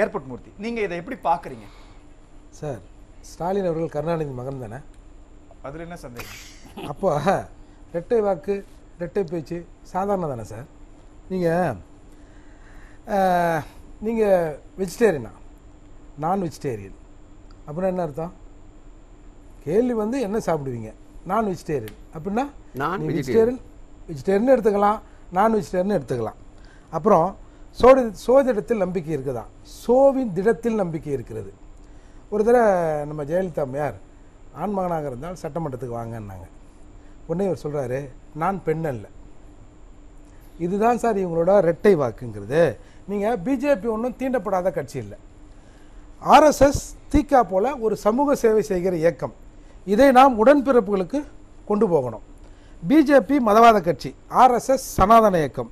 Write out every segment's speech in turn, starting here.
airport மூர்த்தி நீங்கள் இதை எப்படி பார்க்குறீங்க சார் ஸ்டாலின் அவர்கள் கருணாநிதி மகன் தானே அதில் என்ன சந்தேகம் அப்போ ரெட்டை வாக்கு ரெட்டை பேச்சு சாதாரண தானே சார் நீங்கள் நீங்கள் வெஜிடேரியனா நான் வெஜிடேரியன் அப்படின்னா என்ன அர்த்தம் கேள்வி வந்து என்ன சாப்பிடுவீங்க நான் வெஜிடேரியன் அப்படின்னா நான் வெஜிடேரியன் வெஜிடேரியன் எடுத்துக்கலாம் நான் வெஜிடேரியன் எடுத்துக்கலாம் அப்புறம் சோடி சோதிடத்தில் நம்பிக்கை இருக்குதான் சோவின் திடத்தில் நம்பிக்கை இருக்கிறது ஒரு தடவை நம்ம ஜெயலலிதா அம்மையார் ஆண்மகனாக இருந்தால் சட்டமன்றத்துக்கு வாங்கன்னாங்க உடனே இவர் சொல்கிறாரு நான் பெண் அல்ல இதுதான் சார் இவங்களோட ரெட்டை வாக்குங்கிறது நீங்கள் பிஜேபி ஒன்றும் தீண்டப்படாத கட்சி இல்லை ஆர்எஸ்எஸ் தீக்கா போல் ஒரு சமூக சேவை செய்கிற இயக்கம் இதை நாம் உடன்பிறப்புகளுக்கு கொண்டு போகணும் பிஜேபி மதவாத கட்சி ஆர்எஸ்எஸ் சனாதன இயக்கம்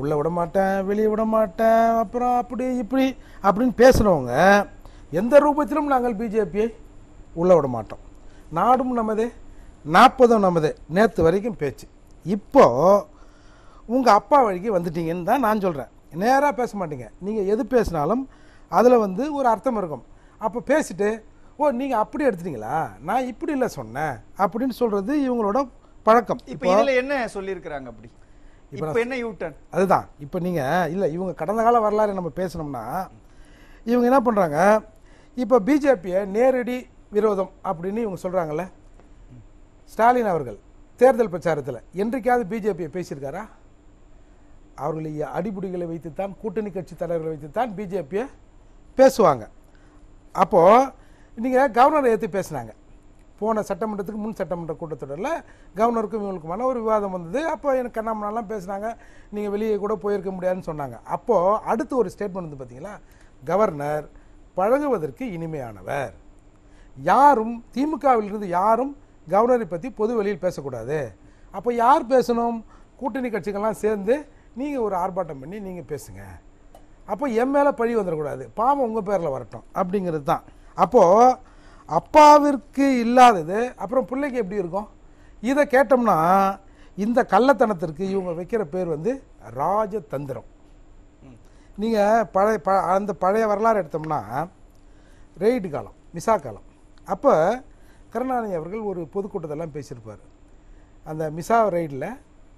உள்ளே விட மாட்டேன் வெளியே விட மாட்டேன் அப்புறம் அப்படி இப்படி அப்படின்னு பேசுகிறவங்க எந்த ரூபத்திலும் நாங்கள் பிஜேபியை உள்ளே விட மாட்டோம் நாடும் நமதே நாற்பதும் நமதே நேற்று வரைக்கும் பேச்சு இப்போது உங்கள் அப்பா வழிக்கு வந்துட்டீங்கன்னு தான் நான் சொல்கிறேன் நேராக பேச மாட்டீங்க நீங்கள் எது பேசினாலும் அதில் வந்து ஒரு அர்த்தம் இருக்கும் அப்போ பேசிட்டு ஓ நீங்கள் அப்படி எடுத்துட்டீங்களா நான் இப்படி இல்லை சொன்னேன் அப்படின்னு சொல்கிறது இவங்களோட பழக்கம் இப்போ இதில் என்ன சொல்லியிருக்கிறாங்க அப்படி இப்போ என்ன யூட்டன் அதுதான் இப்போ நீங்கள் இல்லை இவங்க கடந்த கால வரலாறு நம்ம பேசணும்னா இவங்க என்ன பண்ணுறாங்க இப்போ பிஜேபியை நேரடி விரோதம் அப்படின்னு இவங்க சொல்கிறாங்கல்ல ஸ்டாலின் அவர்கள் தேர்தல் பிரச்சாரத்தில் என்றைக்காவது பிஜேபியை பேசியிருக்காரா அவர்களை அடிபுடிகளை வைத்துத்தான் கூட்டணி கட்சி தலைவர்களை வைத்துத்தான் பிஜேபியை பேசுவாங்க அப்போது நீங்கள் கவர்னரை ஏற்று பேசுனாங்க போன சட்டமன்றத்துக்கு முன் சட்டமன்ற கூட்டத்தொடரில் கவர்னருக்கும் இவங்களுக்குமான ஒரு விவாதம் வந்தது அப்போ எனக்கு கண்ணாமலாம் பேசினாங்க நீங்கள் வெளியே கூட போயிருக்க முடியாதுன்னு சொன்னாங்க அப்போது அடுத்து ஒரு ஸ்டேட்மெண்ட் வந்து பார்த்தீங்களா கவர்னர் பழகுவதற்கு இனிமையானவர் யாரும் திமுகவிலிருந்து யாரும் கவர்னரை பற்றி பொது வெளியில் பேசக்கூடாது அப்போ யார் பேசணும் கூட்டணி கட்சிகள்லாம் சேர்ந்து நீங்கள் ஒரு ஆர்ப்பாட்டம் பண்ணி நீங்கள் பேசுங்க அப்போ என் பழி வந்துடக்கூடாது பாவம் உங்கள் பேரில் வரட்டும் அப்படிங்கிறது தான் அப்போது அப்பாவிற்கு இல்லாதது அப்புறம் பிள்ளைக்கு எப்படி இருக்கும் இதை கேட்டோம்னா இந்த கள்ளத்தனத்திற்கு இவங்க வைக்கிற பேர் வந்து ராஜதந்திரம் நீங்கள் பழைய ப அந்த பழைய வரலாறு எடுத்தோம்னா ரெய்டு காலம் மிசா காலம் அப்போ கருணாநிதி அவர்கள் ஒரு பொதுக்கூட்டத்தெல்லாம் பேசியிருப்பார் அந்த மிசா ரெய்டில்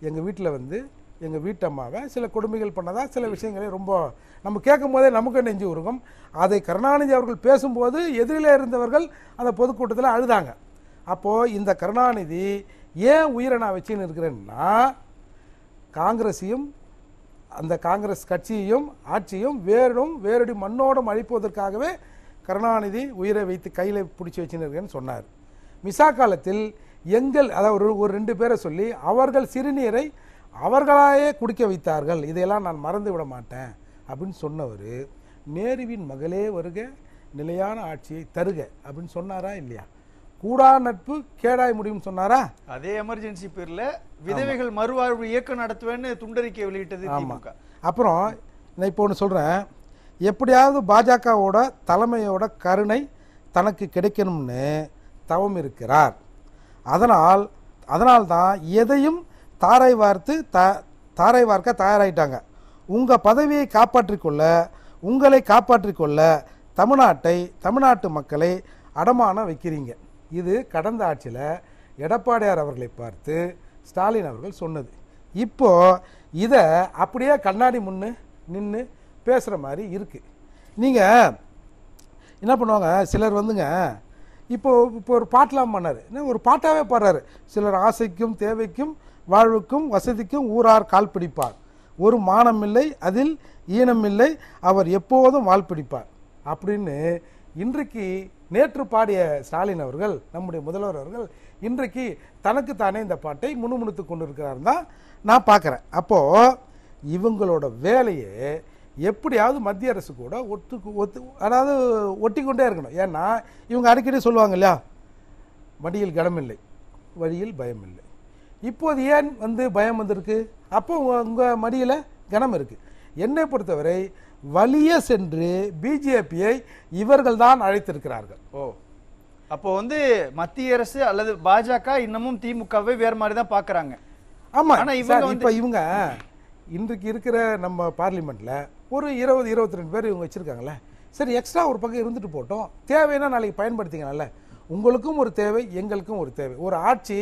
எங்கள் வீட்டில் வந்து எங்கள் வீட்டம்மாவை சில கொடுமைகள் பண்ணதாக சில விஷயங்களை ரொம்ப நம்ம கேட்கும் போதே நமக்கு நெஞ்சு உருகும் அதை கருணாநிதி அவர்கள் பேசும்போது எதிரிலே இருந்தவர்கள் அந்த பொதுக்கூட்டத்தில் அழுதாங்க அப்போது இந்த கருணாநிதி ஏன் உயிரை நான் வச்சுன்னு இருக்கிறேன்னா காங்கிரஸையும் அந்த காங்கிரஸ் கட்சியையும் ஆட்சியும் வேறும் வேரடி மண்ணோடும் அழிப்பதற்காகவே கருணாநிதி உயிரை வைத்து கையில் பிடிச்சி வச்சுன்னு இருக்கேன்னு சொன்னார் மிசா காலத்தில் எங்கள் அதாவது ஒரு ரெண்டு பேரை சொல்லி அவர்கள் சிறுநீரை அவர்களாயே குடிக்க வைத்தார்கள் இதையெல்லாம் நான் மறந்து விட மாட்டேன் அப்படின்னு சொன்னவர் நேருவின் மகளே வருக நிலையான ஆட்சியை தருக அப்படின்னு சொன்னாரா இல்லையா கூடா நட்பு கேடாய் முடியும் சொன்னாரா அதே எமர்ஜென்சி பேரில் விதவைகள் மறுவாழ்வு இயக்கம் நடத்துவேன்னு துண்டறிக்கை வெளியிட்டது ஆமாம் அப்புறம் நான் இப்போ ஒன்று சொல்கிறேன் எப்படியாவது பாஜகவோட தலைமையோட கருணை தனக்கு கிடைக்கணும்னு தவம் இருக்கிறார் அதனால் அதனால்தான் எதையும் தாரை வார்த்து த தாரை வார்க்க தயாராகிட்டாங்க உங்கள் பதவியை காப்பாற்றிக்கொள்ள உங்களை காப்பாற்றிக்கொள்ள தமிழ்நாட்டை தமிழ்நாட்டு மக்களை அடமானம் வைக்கிறீங்க இது கடந்த ஆட்சியில் எடப்பாடியார் அவர்களை பார்த்து ஸ்டாலின் அவர்கள் சொன்னது இப்போது இதை அப்படியே கண்ணாடி முன்னு நின்று பேசுகிற மாதிரி இருக்குது நீங்கள் என்ன பண்ணுவாங்க சிலர் வந்துங்க இப்போ இப்போ ஒரு பாட்டெலாம் பண்ணார் என்ன ஒரு பாட்டாகவே பாடுறாரு சிலர் ஆசைக்கும் தேவைக்கும் வாழ்வுக்கும் வசதிக்கும் ஊரார் கால் பிடிப்பார் ஒரு மானமில்லை அதில் ஈனமில்லை அவர் எப்போதும் வால் பிடிப்பார் அப்படின்னு இன்றைக்கு நேற்று பாடிய ஸ்டாலின் அவர்கள் நம்முடைய முதல்வர் அவர்கள் இன்றைக்கு தனக்கு தானே இந்த பாட்டை முணுமுணுத்து கொண்டிருக்கிறார் தான் நான் பார்க்குறேன் அப்போது இவங்களோட வேலையை எப்படியாவது மத்திய அரசு கூட ஒத்து ஒத்து அதாவது ஒட்டி கொண்டே இருக்கணும் ஏன்னா இவங்க அடிக்கடி சொல்லுவாங்க இல்லையா வழியில் கடமில்லை வழியில் பயமில்லை இப்போது ஏன் வந்து பயம் வந்திருக்கு அப்போ உங்கள் உங்கள் மடியில் கனம் இருக்குது என்னை பொறுத்தவரை வலிய சென்று பிஜேபியை இவர்கள் தான் அழைத்திருக்கிறார்கள் ஓ அப்போ வந்து மத்திய அரசு அல்லது பாஜக இன்னமும் திமுகவை வேறு மாதிரி தான் பார்க்குறாங்க ஆமாம் ஆனால் இவங்க இப்போ இவங்க இன்றைக்கு இருக்கிற நம்ம பார்லிமெண்ட்டில் ஒரு இருபது இருபத்தி ரெண்டு பேர் இவங்க வச்சுருக்காங்களே சரி எக்ஸ்ட்ரா ஒரு பக்கம் இருந்துட்டு போட்டோம் தேவைன்னா நாளைக்கு பயன்படுத்திக்கலாம்ல உங்களுக்கும் ஒரு தேவை எங்களுக்கும் ஒரு தேவை ஒரு ஆட்சி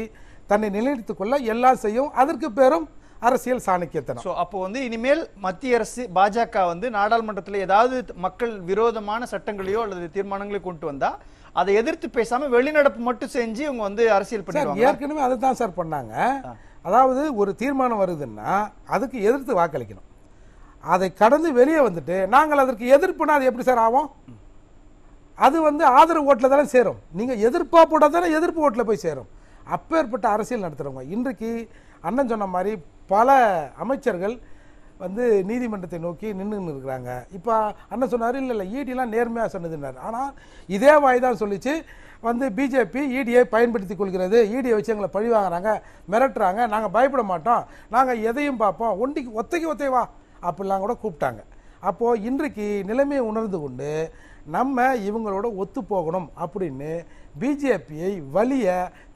தன்னை நிலைநிறுத்திக் கொள்ள எல்லாம் செய்யும் அதற்கு பேரும் அரசியல் சாணக்கியத்தனம் ஸோ அப்போ வந்து இனிமேல் மத்திய அரசு பாஜக வந்து நாடாளுமன்றத்தில் ஏதாவது மக்கள் விரோதமான சட்டங்களையோ அல்லது தீர்மானங்களையோ கொண்டு வந்தால் அதை எதிர்த்து பேசாம வெளிநடப்பு மட்டும் செஞ்சு இவங்க வந்து அரசியல் பண்ணுவாங்க ஏற்கனவே அதை தான் சார் பண்ணாங்க அதாவது ஒரு தீர்மானம் வருதுன்னா அதுக்கு எதிர்த்து வாக்களிக்கணும் அதை கடந்து வெளியே வந்துட்டு நாங்கள் அதற்கு எதிர்ப்புனா அது எப்படி சார் ஆகும் அது வந்து ஆதரவு ஓட்டில் தானே சேரும் நீங்கள் எதிர்ப்பாக போட்டால் தானே எதிர்ப்பு ஓட்டில் போய் சேரும் அப்பேற்பட்ட அரசியல் நடத்துகிறவங்க இன்றைக்கு அண்ணன் சொன்ன மாதிரி பல அமைச்சர்கள் வந்து நீதிமன்றத்தை நோக்கி நின்றுன்னு இருக்கிறாங்க இப்போ அண்ணன் சொன்னார் இல்லை இல்லை ஈடிலாம் e நேர்மையாக சொன்னதுன்னார் ஆனால் இதே வாய் தான் சொல்லிச்சு வந்து பிஜேபி ஈடியை e பயன்படுத்தி கொள்கிறது ஈடியை e வச்சு எங்களை பழி வாங்குறாங்க மிரட்டுறாங்க நாங்கள் பயப்பட மாட்டோம் நாங்கள் எதையும் பார்ப்போம் ஒண்டிக்கு ஒத்தைக்கு வா அப்படிலாம் கூட கூப்பிட்டாங்க அப்போது இன்றைக்கு நிலைமையை உணர்ந்து கொண்டு நம்ம இவங்களோட ஒத்து போகணும் அப்படின்னு பிஜேபியை வலிய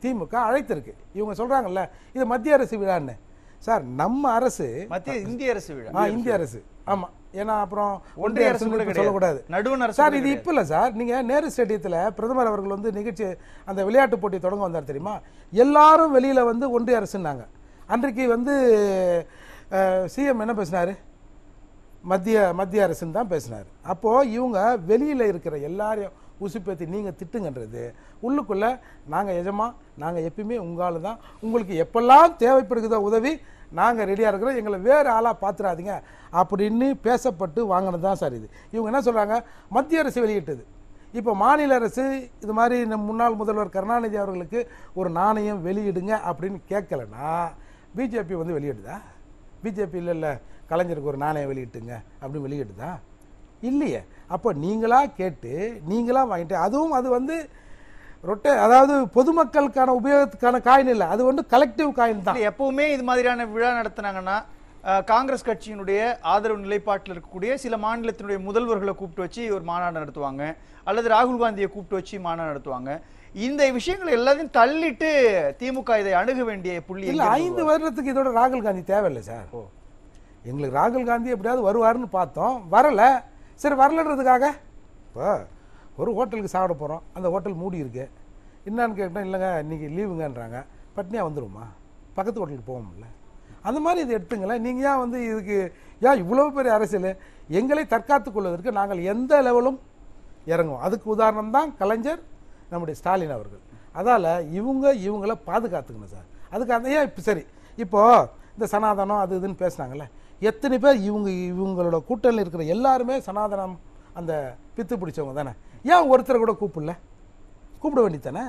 திமுக அழைத்திருக்கு இவங்க சொல்கிறாங்கல்ல இது மத்திய அரசு விழான்னு சார் நம்ம அரசு மத்திய இந்திய அரசு விழா ஆ இந்திய அரசு ஆமாம் ஏன்னா அப்புறம் ஒன்றிய அரசு சொல்லக்கூடாது நடுவணர் சார் இது இப்போ இல்லை சார் நீங்கள் நேரு ஸ்டேடியத்தில் பிரதமர் அவர்கள் வந்து நிகழ்ச்சி அந்த விளையாட்டு போட்டி தொடங்க வந்தார் தெரியுமா எல்லாரும் வெளியில் வந்து ஒன்றிய அரசுன்னாங்க அன்றைக்கு வந்து சிஎம் என்ன பேசினார் மத்திய மத்திய அரசுன்னு தான் பேசினார் அப்போது இவங்க வெளியில் இருக்கிற எல்லாரையும் உசுப்பேத்தி நீங்கள் திட்டுங்கன்றது உள்ளுக்குள்ளே நாங்கள் எஜமா நாங்கள் எப்பயுமே உங்களால் தான் உங்களுக்கு எப்பெல்லாம் தேவைப்படுகிறதோ உதவி நாங்கள் ரெடியாக இருக்கிறோம் எங்களை வேறு ஆளாக பார்த்துறாதீங்க அப்படின்னு பேசப்பட்டு வாங்கினது தான் சார் இது இவங்க என்ன சொல்கிறாங்க மத்திய அரசு வெளியிட்டது இப்போ மாநில அரசு இது மாதிரி இந்த முன்னாள் முதல்வர் கருணாநிதி அவர்களுக்கு ஒரு நாணயம் வெளியிடுங்க அப்படின்னு கேட்கலன்னா பிஜேபி வந்து வெளியிடுதா பிஜேபி இல்லை இல்லை கலைஞருக்கு ஒரு நாணயம் வெளியிட்டுங்க அப்படின்னு வெளியிட்டுதா இல்லையே அப்போ நீங்களாக கேட்டு நீங்களாக வாங்கிட்டு அதுவும் அது வந்து ரொட்டை அதாவது பொதுமக்களுக்கான உபயோகத்துக்கான காயின் இல்லை அது வந்து கலெக்டிவ் காயின் தான் எப்பவுமே இது மாதிரியான விழா நடத்தினாங்கன்னா காங்கிரஸ் கட்சியினுடைய ஆதரவு நிலைப்பாட்டில் இருக்கக்கூடிய சில மாநிலத்தினுடைய முதல்வர்களை கூப்பிட்டு வச்சு ஒரு மாநாடு நடத்துவாங்க அல்லது ராகுல் காந்தியை கூப்பிட்டு வச்சு மாநாடு நடத்துவாங்க இந்த விஷயங்கள் எல்லாத்தையும் தள்ளிட்டு திமுக இதை அணுக வேண்டிய புள்ளி இல்லை ஐந்து வருடத்துக்கு இதோட ராகுல் காந்தி தேவையில்லை சார் எங்களுக்கு ராகுல் காந்தி எப்படியாவது வருவார்னு பார்த்தோம் வரலை சரி வரலன்றதுக்காக இப்போ ஒரு ஹோட்டலுக்கு சாப்பிட போகிறோம் அந்த ஹோட்டல் மூடி இருக்கு என்னான்னு கேட்டால் இல்லைங்க இன்றைக்கி லீவுங்கன்றாங்க பட்னியாக வந்துடுமா பக்கத்து ஹோட்டலுக்கு போகணும்ல அந்த மாதிரி இது எடுத்துங்களேன் நீங்கள் ஏன் வந்து இதுக்கு ஏன் இவ்வளோ பெரிய அரசியல் எங்களை தற்காத்து கொள்வதற்கு நாங்கள் எந்த லெவலும் இறங்குவோம் அதுக்கு உதாரணம் தான் கலைஞர் நம்முடைய ஸ்டாலின் அவர்கள் அதால் இவங்க இவங்கள பாதுகாத்துக்கணும் சார் அதுக்கு அந்த ஏன் இப்போ சரி இப்போது இந்த சனாதனம் அது இதுன்னு பேசுனாங்களே எத்தனை பேர் இவங்க இவங்களோட கூட்டணியில் இருக்கிற எல்லாருமே சனாதனம் அந்த பித்து பிடிச்சவங்க தானே ஏன் ஒருத்தரை கூட கூப்பிடல கூப்பிட வேண்டித்தானே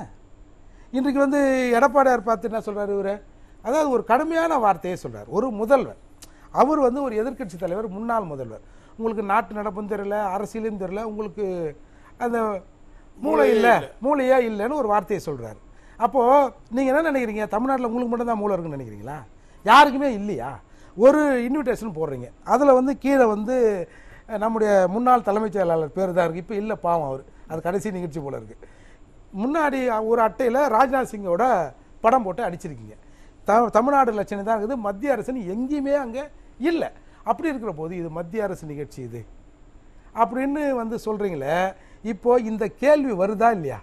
இன்றைக்கு வந்து எடப்பாடியார் பார்த்து என்ன சொல்கிறார் இவர் அதாவது ஒரு கடுமையான வார்த்தையே சொல்கிறார் ஒரு முதல்வர் அவர் வந்து ஒரு எதிர்கட்சி தலைவர் முன்னாள் முதல்வர் உங்களுக்கு நாட்டு நடப்பும் தெரியல அரசியலும் தெரியல உங்களுக்கு அந்த மூளை இல்லை மூளையா இல்லைன்னு ஒரு வார்த்தையை சொல்கிறார் அப்போது நீங்கள் என்ன நினைக்கிறீங்க தமிழ்நாட்டில் உங்களுக்கு மட்டும்தான் மூளை இருக்குன்னு நினைக்கிறீங்களா யாருக்குமே இல்லையா ஒரு இன்விடேஷன் போடுறீங்க அதில் வந்து கீழே வந்து நம்முடைய முன்னாள் தலைமைச் செயலாளர் பேர் தான் இருக்குது இப்போ இல்லை பாவம் அவர் அது கடைசி நிகழ்ச்சி போல் இருக்குது முன்னாடி ஒரு அட்டையில் ராஜ்நாத் சிங்கோட படம் போட்டு அடிச்சிருக்கீங்க த தமிழ்நாடு லட்சணி தான் இருக்குது மத்திய அரசுன்னு எங்கேயுமே அங்கே இல்லை அப்படி இருக்கிற போது இது மத்திய அரசு நிகழ்ச்சி இது அப்படின்னு வந்து சொல்கிறீங்களே இப்போது இந்த கேள்வி வருதா இல்லையா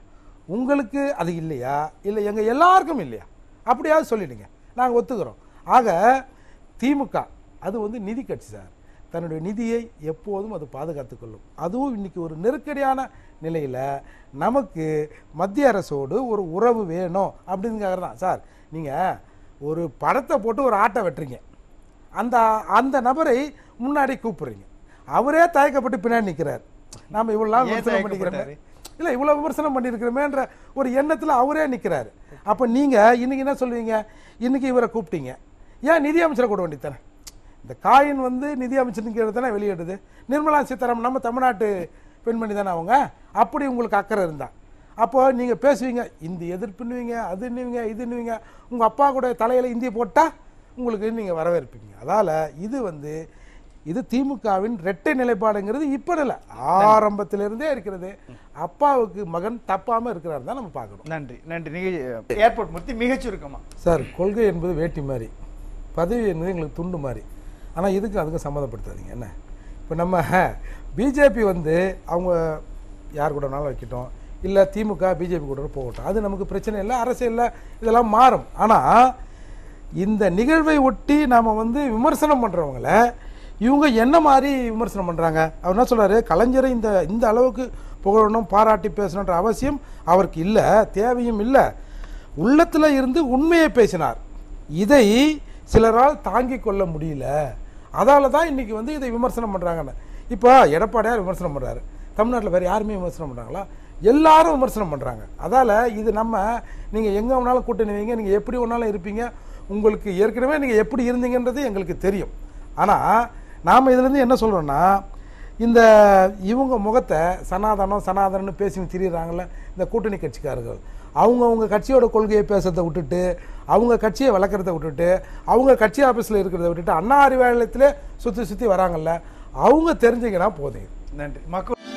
உங்களுக்கு அது இல்லையா இல்லை எங்கள் எல்லாருக்கும் இல்லையா அப்படியாவது சொல்லிடுங்க நாங்கள் ஒத்துக்கிறோம் ஆக திமுக அது வந்து நிதி கட்சி சார் தன்னுடைய நிதியை எப்போதும் அது பாதுகாத்து கொள்ளும் அதுவும் இன்றைக்கி ஒரு நெருக்கடியான நிலையில் நமக்கு மத்திய அரசோடு ஒரு உறவு வேணும் அப்படிங்கிறது தான் சார் நீங்கள் ஒரு படத்தை போட்டு ஒரு ஆட்டை வெட்டுறீங்க அந்த அந்த நபரை முன்னாடி கூப்பிடுறீங்க அவரே தயக்கப்பட்டு பின்னாடி நிற்கிறார் நாம் இவ்வளோ விமர்சனம் பண்ணிக்கிறேன் இல்லை இவ்வளோ விமர்சனம் பண்ணியிருக்கிறோமேன்ற ஒரு எண்ணத்தில் அவரே நிற்கிறாரு அப்போ நீங்கள் இன்றைக்கி என்ன சொல்லுவீங்க இன்றைக்கி இவரை கூப்பிட்டீங்க ஏன் நிதியமைச்சரை கூட வேண்டித்தானே இந்த காயின் வந்து நிதியமைச்சரின் கீழே தானே வெளியிடுது நிர்மலா சீதாராமன் நம்ம தமிழ்நாட்டு பெண்மணி தானே அவங்க அப்படி உங்களுக்கு அக்கறை இருந்தால் அப்போ நீங்கள் பேசுவீங்க இந்தி எதிர்ப்புன்னுவீங்க அது இன்னுவீங்க இது உங்கள் அப்பா கூட தலையில் இந்தியை போட்டால் உங்களுக்கு நீங்கள் வரவேற்பீங்க அதால் இது வந்து இது திமுகவின் ரெட்டை நிலைப்பாடுங்கிறது இப்போ இல்லை ஆரம்பத்திலிருந்தே இருக்கிறது அப்பாவுக்கு மகன் தப்பாமல் இருக்கிறார் தான் நம்ம பார்க்கணும் நன்றி நன்றி ஏர்போர்ட் முத்தி மிகச்சுருக்கமா சார் கொள்கை என்பது வேட்டி மாதிரி பதவி என்பது எங்களுக்கு துண்டு மாதிரி ஆனால் இதுக்கு அதுக்கும் சம்மந்தப்படுத்தாதீங்க என்ன இப்போ நம்ம பிஜேபி வந்து அவங்க யார் கூட வேணாலும் வைக்கட்டும் இல்லை திமுக பிஜேபி கூட போகட்டும் அது நமக்கு பிரச்சனை இல்லை அரசியலில் இதெல்லாம் மாறும் ஆனால் இந்த நிகழ்வை ஒட்டி நாம் வந்து விமர்சனம் பண்ணுறவங்கள இவங்க என்ன மாதிரி விமர்சனம் பண்ணுறாங்க அவர் என்ன சொல்கிறாரு கலைஞரை இந்த இந்த அளவுக்கு புகழணும் பாராட்டி பேசணுன்ற அவசியம் அவருக்கு இல்லை தேவையும் இல்லை உள்ளத்தில் இருந்து உண்மையை பேசினார் இதை சிலரால் தாங்கி கொள்ள முடியல அதால் தான் இன்றைக்கி வந்து இதை விமர்சனம் பண்ணுறாங்கன்னு இப்போ எடப்பாடியார் விமர்சனம் பண்ணுறாரு தமிழ்நாட்டில் வேறு யாருமே விமர்சனம் பண்ணுறாங்களா எல்லாரும் விமர்சனம் பண்ணுறாங்க அதால் இது நம்ம நீங்கள் எங்கே வேணாலும் கூட்டணி வைங்க நீங்கள் எப்படி வேணாலும் இருப்பீங்க உங்களுக்கு ஏற்கனவே நீங்கள் எப்படி இருந்தீங்கன்றது எங்களுக்கு தெரியும் ஆனால் நாம் இதுலேருந்து என்ன சொல்கிறோன்னா இந்த இவங்க முகத்தை சனாதனம் சனாதனம்னு பேசி திரியுறாங்கள இந்த கூட்டணி கட்சிக்காரர்கள் அவங்க அவங்க கட்சியோட கொள்கையை பேசுறதை விட்டுட்டு அவங்க கட்சியை வளர்க்குறத விட்டுட்டு அவங்க கட்சி ஆஃபீஸில் இருக்கிறத விட்டுட்டு அண்ணா அறிவாலயத்திலே சுற்றி சுற்றி வராங்கல்ல அவங்க தெரிஞ்சுக்கினா போதும் நன்றி மக்கள்